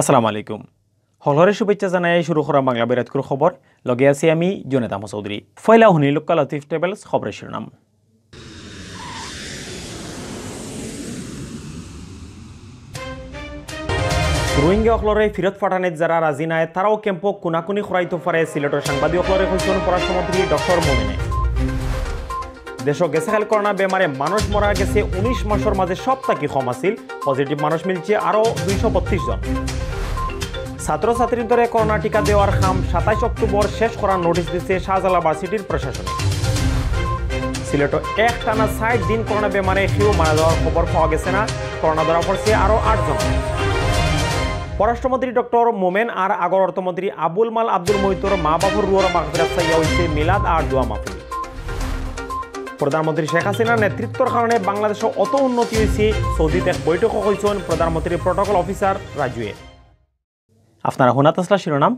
আসসালামু আলাইকুম হলহরে শুভেচ্ছা জানাই শুরু করা বাংলা বিরাটকুর খবর লগে আছি আমি জোনেদ আহমদ চৌধুরী ফয়লা হুনি লোকাল লতিফ টেবলস খবরের শিরোনাম রোহিঙ্গা অকলরে ফিরত পাঠানের যারা রাজি নাই তারাও কেম্পক কোনাকুনি খরাইতে পারে সিলেটের সাংবাদিক অকলরে হয়েছেন পররাষ্ট্রমন্ত্রী ডক্টর মোমিনে দেশ খেল করোনা বেমারে মানুষ মরা গেছে উনিশ মাসের মাঝে সব কম আছিল পজিটিভ মানুষ মিলছে আরও দুইশো জন দরে করোনা টিকা দেওয়ার খাম সাতাইশ অক্টোবর শেষ করার নোটিশ দিচ্ছে শাহজালাবাদ সিটির প্রশাসন সিলেট এক টানা ষাট দিন করোনা বেমারে কেউ মারা যাওয়ার খবর পাওয়া গেছে না করোনা ধরা পড়ছে আরও আটজন পররাষ্ট্রমন্ত্রী ডক্টর মোমেন আর আগর অর্থমন্ত্রী আবুল মাল আব্দুল মহিতর মা বাবুর রুয়ার মাহফিরাত সাইয়া হয়েছে মিলাদ আর দোয়া মাহফিল প্রধানমন্ত্রী শেখ হাসিনার নেতৃত্বর কারণে বাংলাদেশে অত উন্নতি হয়েছে সৌদিতে বৈঠক হয়েছেন প্রধানমন্ত্রীর প্রটোকল অফিসার রাজুয়ের আপনারা হুনা তাসলা শিরোনাম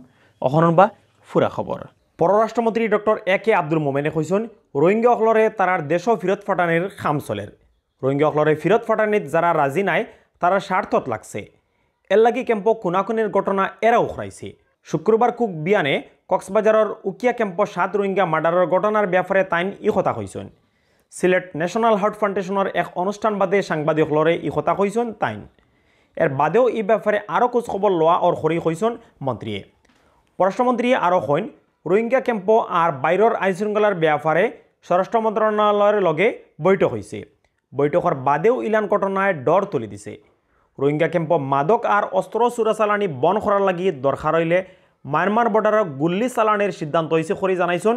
অহরণ বা ফুরা খবর পররাষ্ট্রমন্ত্রী ডক্টর এ কে আব্দুল মোমেনে কইসন রোহিঙ্গা অকলরে তারার দেশ ফিরত ফাটানের খাম চলের রোহিঙ্গা অকলরে ফিরত ফাটানিত যারা রাজি নাই তারা স্বার্থত লাগছে এর কেম্প ক্যাম্প খুনাখুনির ঘটনা এরা উখরাইছে শুক্রবার কুক বিয়ানে কক্সবাজারের উকিয়া কেম্প সাত রোহিঙ্গা মার্ডারের ঘটনার ব্যাপারে তাইন ই কথা কইসন সিলেট ন্যাশনাল হার্ট ফাউন্ডেশনের এক অনুষ্ঠান বাদে সাংবাদিক ই কথা কইসন তাইন এর বাদেও এই ব্যাপারে আরও খোঁজখবর লওয়া ওর খরি হয়েছেন মন্ত্রীয়ে পররাষ্ট্রমন্ত্রীয়ে আরও হইন রোহিঙ্গা কেম্প আর বাইরের আইন শৃঙ্খলার ব্যাপারে স্বরাষ্ট্র মন্ত্রণালয়ের লগে বৈঠক হয়েছে বৈঠকের বাদেও ইলান ঘটনায় ডর তুলি দিছে রোহিঙ্গা কেম্প মাদক আর অস্ত্র চোরাচালানি বন করার লাগি দরকার হইলে মায়ানমার বর্ডারক গুল্লি চালানির সিদ্ধান্ত হয়েছে করে জানাইছেন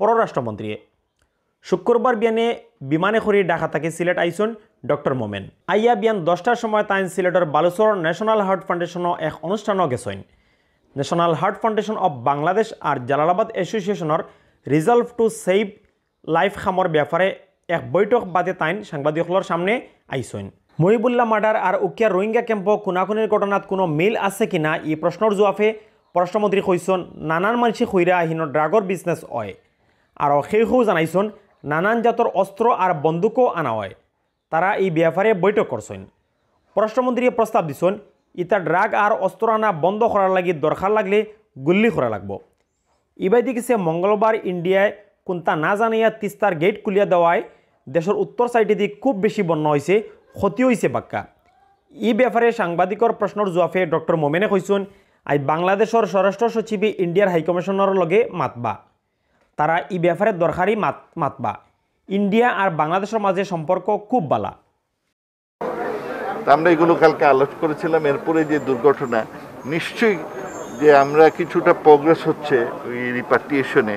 পররাষ্ট্রমন্ত্রীয়ে শুক্রবার বিয়ানে বিমানে করি ডাকা থাকে সিলেট আইসন ডক্টর মোমেন আইয়া বিয়ান দশটার সময় তাইন সিলেটের বালুচর ন্যাশনাল হার্ট ফাউন্ডেশনও এক অনুষ্ঠান গেছেন national heart foundation of Bangladesh আর জালালাবাদ এসোসিয়েশনের রিজলভ টু সেভ লাইফ খামর ব্যাপারে এক বৈঠক বাদে তাইন সাংবাদিকলর সামনে আইসন মহিবুল্লা মার্ডার আর উকিয়া রোহিঙ্গা কেম্প কোনাকুনির ঘটনাত কোনো মিল আছে কি না এই প্রশ্নর জবাবে পররাষ্ট্রমন্ত্রী কইসন নানান মানুষে কইরা আহিন ড্রাগর বিজনেস অয় আর সৌ জানাইছন নানান জাতর অস্ত্র আর বন্দুকও আনা হয় তারা এই ব্যাপারে বৈঠক করছেন পররাষ্ট্রমন্ত্রী প্রস্তাব দিছেন ইতা ড্রাগ আর অস্ত্র আনা বন্ধ করার লাগি দরকার লাগলে গুল্লি করা লাগব ইবাইদি কিসে মঙ্গলবার ইন্ডিয়ায় কোনটা না জানিয়া তিস্তার গেট খুলিয়া দেওয়ায় দেশের উত্তর সাইডে দিয়ে খুব বেশি বন্যা হয়েছে ক্ষতি হয়েছে বাক্কা ই ব্যাপারে সাংবাদিকর প্রশ্নর জবাবে ডক্টর মোমেনে কৈছেন আই বাংলাদেশের স্বরাষ্ট্র সচিবে ইন্ডিয়ার হাইকমিশনের লগে মাতবা তারা ই ব্যাপারে দরকারি মাত মাতবা ইন্ডিয়া আর বাংলাদেশের মাঝে সম্পর্ক খুব বালা আমরা এগুলো কালকে আলোচ করেছিলাম এরপরে যে দুর্ঘটনা নিশ্চয়ই যে আমরা কিছুটা প্রোগ্রেস হচ্ছে ওই রিপার্টিয়েশনে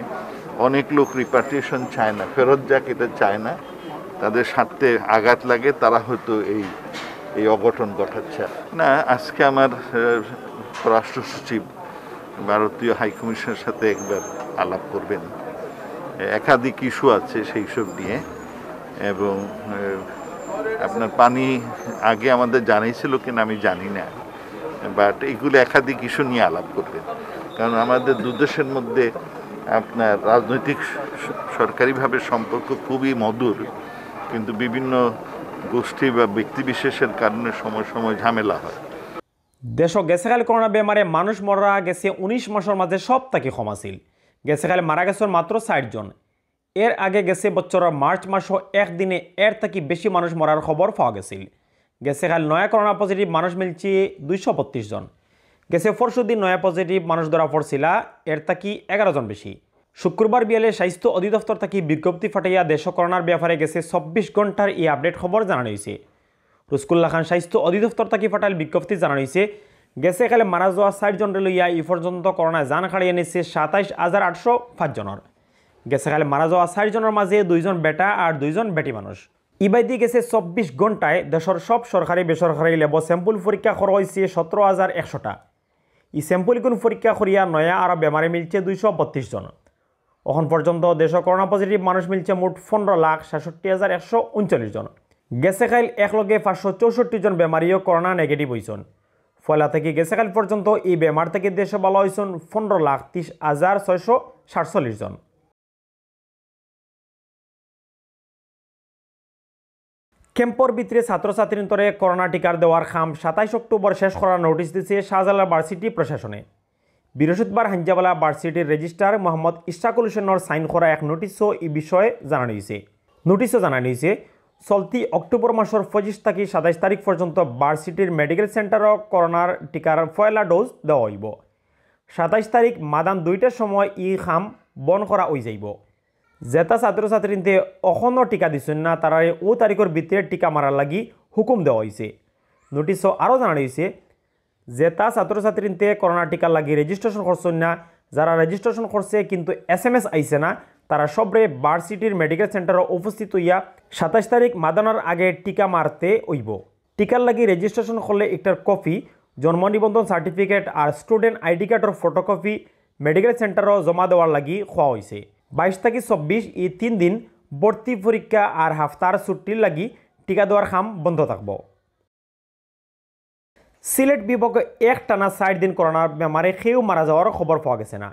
অনেক লোক রিপার্টিয়েশন চায় না ফেরত যাক এটা চায় না তাদের স্বার্থে আঘাত লাগে তারা হয়তো এই এই অঘটন ঘটাচ্ছে না আজকে আমার পররাষ্ট্র সচিব ভারতীয় হাইকমিশনের সাথে একবার আলাপ করবেন একাধিক ইস্যু আছে সেই সব নিয়ে এবং আপনার পানি আগে আমাদের জানিয়েছিল কিনা আমি জানি না বাট এগুলো একাধিক ইস্যু নিয়ে আলাপ করবেন কারণ আমাদের দুদেশের মধ্যে আপনার রাজনৈতিক সরকারিভাবে সম্পর্ক খুবই মধুর কিন্তু বিভিন্ন গোষ্ঠী বা ব্যক্তিবিশেষের কারণে সময় সময় ঝামেলা হয় দেশ গেছে কাল করোনা বেমারে মানুষ মরা গেছে উনিশ মাসের মাঝে সব তাকে ক্ষমাশীল গেছে খালে মারা গেছে মাত্র ষাট জন এর আগে গেছে বছরের মার্চ মাস একদিনে এর থেকে বেশি মানুষ মরার খবর পাওয়া গেছিল গেছে খালে নয়া করোনা পজিটিভ মানুষ মিলছে দুইশো বত্রিশ জন গেছে পরশুদিন নয়া পজিটিভ মানুষ ধরা পড়ছিল এর থাকি এগারো জন বেশি শুক্রবার বিয়ালে স্বাস্থ্য অধিদপ্তর থেকে বিজ্ঞপ্তি ফাটাইয়া দেশ করোনার ব্যাপারে গেছে চব্বিশ ঘন্টার এই আপডেট খবর জানানো হয়েছে রুস্কুল্লা খান স্বাস্থ্য অধিদপ্তর থেকে ফাটাইল বিজ্ঞপ্তি জানানো হয়েছে গেছে খালে মারা যাওয়া ষাটজনরে লইয়া ই পর্যন্ত করোনায় যান খাড়িয়ে নিচ্ছে সাতাইশ হাজার আটশো পাঁচজনের গেছে খালে মারা যাওয়া ষাটজনের মাঝে দুইজন বেটা আর দুইজন বেটি মানুষ ইবাইদি গেছে চব্বিশ ঘন্টায় দেশের সব সরকারি বেসরকারি লেব স্যাম্পল পরীক্ষা করা হয়েছে সতেরো হাজার একশোটা ই স্যাম্পলগুণ পরীক্ষা করিয়া নয়া আর বেমারে মিলছে দুইশো বত্রিশ জন এখন পর্যন্ত দেশে করোনা পজিটিভ মানুষ মিলছে মোট পনেরো লাখ সাতষট্টি হাজার একশো উনচল্লিশ জন গেছে খাইল একলগে পাঁচশো চৌষট্টি জন বেমারিও করোনা নেগেটিভ হয়েছেন পয়লা থেকে গেছেকাল পর্যন্ত এই বেমার থেকে দেশে বলা হয়েছেন পনেরো লাখ তিরিশ হাজার ছয়শো সাতচল্লিশ জন ক্যাম্পর ভিতরে ছাত্রছাত্রীন্তরে করোনা টিকার দেওয়ার খাম সাতাইশ অক্টোবর শেষ করার নোটিশ দিয়েছে শাহজালা ভার্সিটি প্রশাসনে বৃহস্পতিবার হাঞ্জাবালা ভার্সিটির রেজিস্ট্রার মোহাম্মদ ইশাকুল হোসেনর সাইন করা এক নোটিশও এই বিষয়ে জানানো হয়েছে নোটিশও জানানো হয়েছে চলতি অক্টোবর মাসের পঁচিশ থেকে সাতাইশ তারিখ পর্যন্ত বার্সিটির মেডিকেল সেন্টারও করোনার টিকার পয়লা ডোজ দেওয়া হইব সাতাইশ তারিখ মাদান দুইটার সময় ই খাম বন করা হয়ে যাইব জেতা ছাত্রছাত্রীতে অখনও টিকা দিছেন না তারা ও তারিখের ভিতরে টিকা মারার লাগি হুকুম দেওয়া হয়েছে নোটিশও আরও জানানো হয়েছে জেতা ছাত্রছাত্রীতে করোনা টিকা লাগি রেজিস্ট্রেশন করছেন না যারা রেজিস্ট্রেশন করছে কিন্তু এস এম এস আইসে না তারা সবরে বার্সিটির মেডিকেল সেন্টারে উপস্থিত হইয়া সাতাশ তারিখ মাদানার আগে টিকা মারতে হইব টিকার লাগি রেজিস্ট্রেশন করলে একটার কপি জন্ম নিবন্ধন সার্টিফিকেট আর স্টুডেন্ট আইডি কার্ডের ফটোকপি মেডিকেল সেন্টারও জমা দেওয়ার লাগি খোয়া হয়েছে বাইশ থেকে চব্বিশ এই তিন দিন ভর্তি পরীক্ষা আর হাফতার ছুটির লাগি টিকা দেওয়ার খাম বন্ধ থাকব সিলেট বিভাগে এক টানা চার দিন করোনার বেমারে সেও মারা যাওয়ার খবর পাওয়া গেছে না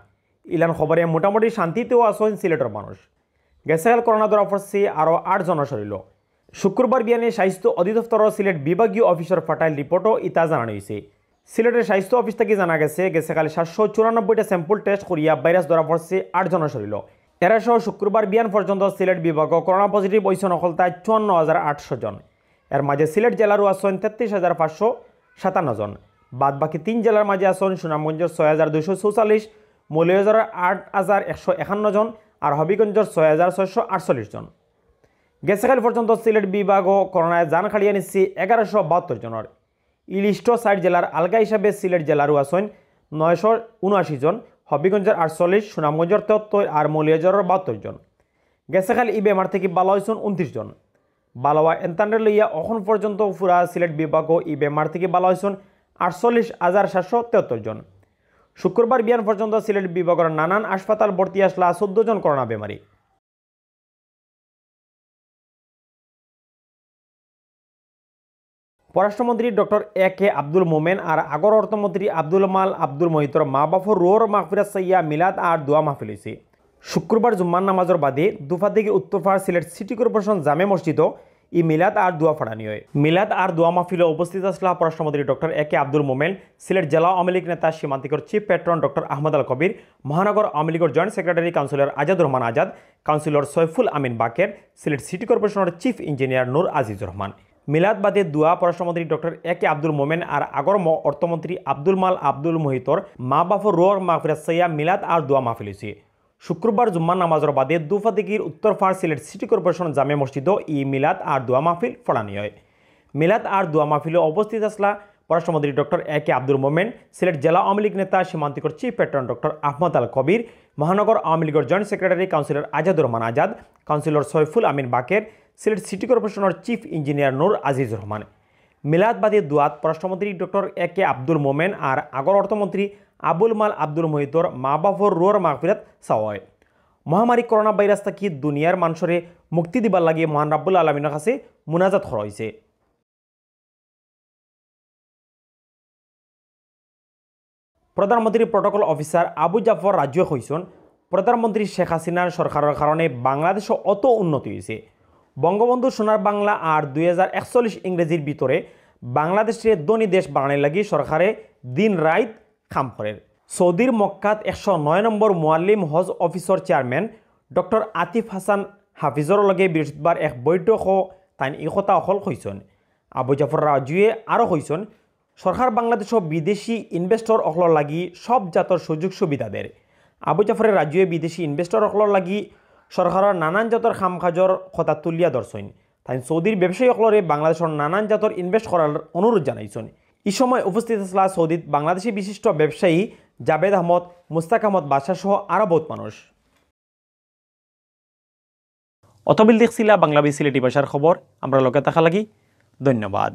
ইলান খবরে মোটামুটি শান্তিতেও আসেন সিলেটের মানুষ গেছেকাল করোনা ধরা পড়ছে আরও আটজন সরিল শুক্রবার বিয়ানে স্বাস্থ্য অধিদপ্তর সিলেট বিভাগীয় অফিসার ফাটাইল রিপোর্টও ইতা জানানো হয়েছে সিলেটের স্বাস্থ্য অফিস থেকে জানা গেছে গেছেকাল সাতশো চুরানব্বইটা স্যাম্পল টেস্ট করিয়া ভাইরাস ধরা পড়ছে আটজন সরিল এরা শুক্রবার বিয়ান পর্যন্ত সিলেট বিভাগ করোনা পজিটিভ হয়েছে নকলতায় চুয়ান্ন হাজার আটশো জন এর মাঝে সিলেট জেলারও আসন তেত্রিশ হাজার পাঁচশো সাতান্ন জন বাদ বাকি তিন জেলার মাঝে আসন সুনামগঞ্জের ছয় হাজার দুশো চৌচল্লিশ মৌলভীবাজারের আট হাজার একশো একান্ন জন আর হবিগঞ্জের ছয় হাজার ছয়শো আটচল্লিশ জন গেছেকাল পর্যন্ত সিলেট বিভাগ ও করোনায় যান খাড়িয়ে নিচ্ছে এগারোশো বাহাত্তর জনের ইলিষ্ট সাইড জেলার আলগা হিসাবে সিলেট জেলারও আছেন নয়শো উনআশি জন হবিগঞ্জের আটচল্লিশ সুনামগঞ্জের তেহত্তর আর মৌলিয়াজরের বাহাত্তর জন গেছেকাল ই বেমার থেকে বালা হয়েছেন উনত্রিশ জন বালাওয়া এন্তান্ডে লইয়া অখন পর্যন্ত ফুরা সিলেট বিভাগ ই বেমার থেকে বালা হয়েছেন আটচল্লিশ হাজার সাতশো তেহত্তর জন শুক্রবার বিয়ান পর্যন্ত সিলেট বিভাগের নানান হাসপাতাল ভর্তি আসলা চোদ্দ জন করোনা বেমারি পররাষ্ট্রমন্ত্রী ডক্টর এ কে আব্দুল মোমেন আর আগর অর্থমন্ত্রী আব্দুল মাল আব্দুল মহিতর মা বাফর রোর মাহফিরাত সাইয়া মিলাদ আর দোয়া মাহফিল হয়েছে শুক্রবার জুম্মান নামাজর বাদে দুফা থেকে উত্তরপাড় সিলেট সিটি কর্পোরেশন জামে মসজিদও ই মিলাদ আর দোয়া ফাড়ানি হয় মিলাদ আর দোয়া মাহফিলে উপস্থিত আসলে পররাষ্ট্রমন্ত্রী doctor A K Abdul Momen Sylhet জেলা আওয়ামী লীগ নেতা সীমান্তিকর chief patron doctor Ahmad Al Kabir মহানগর আওয়ামী লীগের joint secretary councillor Azad Rahman Azad councillor Saiful Amin Baker Sylhet city কর্পোরেশনের চিফ ইঞ্জিনিয়ার নূর আজিজ রহমান মিলাদ বাদে দুয়া পররাষ্ট্রমন্ত্রী ডক্টর এ কে আব্দুল মোমেন আর আগর অর্থমন্ত্রী আব্দুল মাল আব্দুল মোহিতর মা বাফর রোয়ার মাহফিরাত সৈয়া মিলাদ আর দোয়া মাহফিল হয়েছে শুক্রবার জুম্মা নামাজর বাদে দুফা দিগির উত্তর ফার সিলেট সিটি কর্পোরেশন জামে মসজিদ ই মিলাদ আর দোয়া মাহফিল ফলানি হয় মিলাদ আর দোয়া মাহফিলে অবস্থিত আসলা পররাষ্ট্রমন্ত্রী doctor A K Abdul Momen Sylhet জেলা আওয়ামী লীগ নেতা সীমান্তিকর chief patron doctor Ahmad Al Kabir মহানগর আওয়ামী লীগের joint secretary councillor Azadur Rahman Azad councillor Saiful Amin Baker Sylhet city কর্পোরেশনের চিফ ইঞ্জিনিয়ার নূর আজিজ রহমান বাদে দুয়াত পররাষ্ট্রমন্ত্রী ডক্টর এ কে আব্দুল মোমেন আর আগর অর্থমন্ত্রী আবুল মাল আব্দুল মহিতর মা বাবর রোর মাহফিরাত সাওয়ায় মহামারী করোনা ভাইরাস থাকি দুনিয়ার মানুষরে মুক্তি দিবার লাগে মহান রাব্বুল আলমিনের কাছে মুনাজাত হরাইছে হয়েছে প্রধানমন্ত্রী প্রটোকল অফিসার আবু জাফর রাজ্য হইসন প্রধানমন্ত্রী শেখ হাসিনার সরকারের কারণে বাংলাদেশও অত উন্নতি হয়েছে বঙ্গবন্ধু সোনার বাংলা আর দুই ইংরেজির ভিতরে বাংলাদেশের দনী দেশ বানানোর লাগি সরকারে দিন রাত কাম করেন সৌদির মক্কাত একশো নয় নম্বর মোয়াল্লিম হজ officer chairman doctor Atif Hasan হাফিজর লগে বৃহস্পতিবার এক বৈঠক তাইন ইকতা অকল হইছেন আবু জাফর রাজুয়ে আরও হইছেন সরকার বাংলাদেশ বিদেশি ইনভেস্টর অকল লাগি সব জাতর সুযোগ সুবিধা দেয় আবু জাফরের রাজুয়ে বিদেশি ইনভেস্টর অকল লাগি সরকারের নানান জাতর খামকাজর কথা তুলিয়া দর্শন তাই সৌদির ব্যবসায়ী অকলরে বাংলাদেশের নানান জাতর ইনভেস্ট করার অনুরোধ জানাইছেন এই সময় উপস্থিত আসলা সৌদিত বাংলাদেশি বিশিষ্ট ব্যবসায়ী জাবেদ আহমদ মুস্তাক আহমদ সহ আরও বহুত মানুষ অতবিল দেখছিলা বাংলা বিসিলেটি ভাষার খবর আমরা লোকে থাকা লাগি ধন্যবাদ